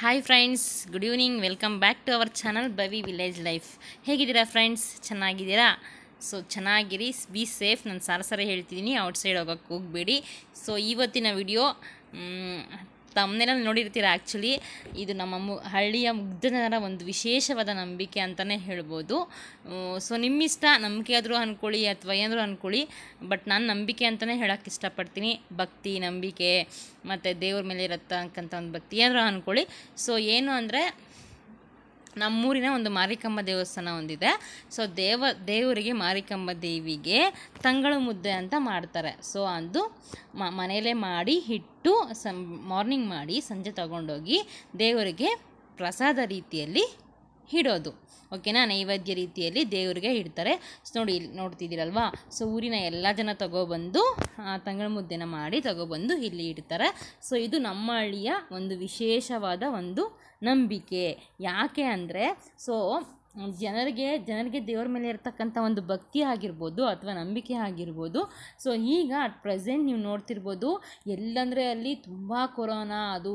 hi friends good evening welcome back to our channel ಬವಿ village life ಹೇಗಿದ್ದೀರಾ friends ಚೆನ್ನಾಗಿದ್ದೀರಾ so ಚೆನ್ನಾಗಿರಿ be safe ನಾನು ಸಾರ ಹೇಳ್ತಿದ್ದೀನಿ ಔಟ್ಸೈಡ್ ಹೋಗೋಕ್ಕೆ ಹೋಗಬೇಡಿ ಸೊ ಇವತ್ತಿನ ವಿಡಿಯೋ ತಮ್ಮನೆಲ್ಲ ನೋಡಿರ್ತೀರ ಆ್ಯಕ್ಚುಲಿ ಇದು ನಮ್ಮ ಮು ಹಳ್ಳಿಯ ಮುಗ್ಧನರ ಒಂದು ವಿಶೇಷವಾದ ನಂಬಿಕೆ ಅಂತಲೇ ಹೇಳ್ಬೋದು ಸೊ ನಿಮ್ಮಿಷ್ಟ ನಂಬಿಕೆ ಆದರೂ ಅಂದ್ಕೊಳ್ಳಿ ಅಥವಾ ಏನಾದರೂ ಅಂದ್ಕೊಳ್ಳಿ ಬಟ್ ನಾನು ನಂಬಿಕೆ ಅಂತಲೇ ಹೇಳೋಕ್ಕೆ ಇಷ್ಟಪಡ್ತೀನಿ ಭಕ್ತಿ ನಂಬಿಕೆ ಮತ್ತು ದೇವ್ರ ಮೇಲೆ ಅಕ್ಕಂಥ ಒಂದು ಭಕ್ತಿ ಏನಾದರೂ ಅಂದ್ಕೊಳ್ಳಿ ಸೊ ಏನು ಅಂದರೆ ನಮ್ಮೂರಿನ ಒಂದು ಮಾರಿಕಮ್ಮ ದೇವಸ್ಥಾನ ಒಂದಿದೆ ಸೊ ದೇವ ದೇವರಿಗೆ ಮಾರಿಕಂಬ ದೇವಿಗೆ ತಂಗಳು ಮುದ್ದೆ ಅಂತ ಮಾಡ್ತಾರೆ ಸೊ ಅಂದು ಮನೆಯಲ್ಲೇ ಮಾಡಿ ಹಿಟ್ಟು ಸಂ ಮಾರ್ನಿಂಗ್ ಮಾಡಿ ಸಂಜೆ ತಗೊಂಡೋಗಿ ದೇವರಿಗೆ ಪ್ರಸಾದ ರೀತಿಯಲ್ಲಿ ಇಡೋದು ಓಕೆನಾ ನೈವೇದ್ಯ ರೀತಿಯಲ್ಲಿ ದೇವರಿಗೆ ಇಡ್ತಾರೆ ಸೊ ನೋಡಿ ಇಲ್ಲಿ ನೋಡ್ತಿದ್ದೀರಲ್ವಾ ಸೊ ಊರಿನ ಎಲ್ಲ ಜನ ಆ ತಂಗಳ ಮುದ್ದೆನ ಮಾಡಿ ತಗೋಬಂದು ಇಲ್ಲಿ ಇಡ್ತಾರೆ ಸೊ ಇದು ನಮ್ಮ ಹಳ್ಳಿಯ ಒಂದು ವಿಶೇಷವಾದ ಒಂದು ನಂಬಿಕೆ ಯಾಕೆ ಅಂದರೆ ಸೊ ಜನರಿಗೆ ಜನರಿಗೆ ದೇವ್ರ ಮೇಲೆ ಇರ್ತಕ್ಕಂಥ ಒಂದು ಭಕ್ತಿ ಆಗಿರ್ಬೋದು ಅಥವಾ ನಂಬಿಕೆ ಆಗಿರ್ಬೋದು ಸೊ ಈಗ ಅಟ್ ಪ್ರೆಸೆಂಟ್ ನೀವು ನೋಡ್ತಿರ್ಬೋದು ಎಲ್ಲಂದರೆ ಅಲ್ಲಿ ತುಂಬ ಕೊರೋನಾ ಅದು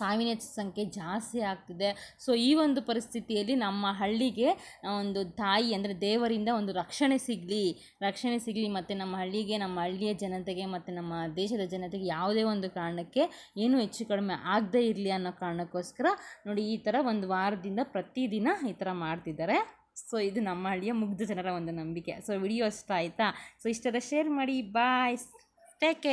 ಸಾವಿನ ಸಂಖ್ಯೆ ಜಾಸ್ತಿ ಆಗ್ತಿದೆ ಸೊ ಈ ಒಂದು ಪರಿಸ್ಥಿತಿಯಲ್ಲಿ ನಮ್ಮ ಹಳ್ಳಿಗೆ ಒಂದು ತಾಯಿ ಅಂದರೆ ದೇವರಿಂದ ಒಂದು ರಕ್ಷಣೆ ಸಿಗಲಿ ರಕ್ಷಣೆ ಸಿಗಲಿ ಮತ್ತು ನಮ್ಮ ಹಳ್ಳಿಗೆ ನಮ್ಮ ಹಳ್ಳಿಯ ಜನತೆಗೆ ಮತ್ತು ನಮ್ಮ ದೇಶದ ಜನತೆಗೆ ಯಾವುದೇ ಒಂದು ಕಾರಣಕ್ಕೆ ಏನೂ ಹೆಚ್ಚು ಕಡಿಮೆ ಆಗದೇ ಇರಲಿ ಅನ್ನೋ ಕಾರಣಕ್ಕೋಸ್ಕರ ನೋಡಿ ಈ ಥರ ಒಂದು ವಾರದಿಂದ ಪ್ರತಿದಿನ ಈ ಥರ ಮಾಡ್ತಿದ್ದಾರೆ ಸೊ ಇದು ನಮ್ಮ ಹಳ್ಳಿಯ ಮುಗ್ಧ ಜನರ ಒಂದು ನಂಬಿಕೆ ಸೊ ವಿಡಿಯೋ ಇಷ್ಟ ಆಯಿತಾ ಸೊ ಇಷ್ಟೆಲ್ಲ ಶೇರ್ ಮಾಡಿ ಬಾಯ್ ಟೇಕ್ ಕೇರ್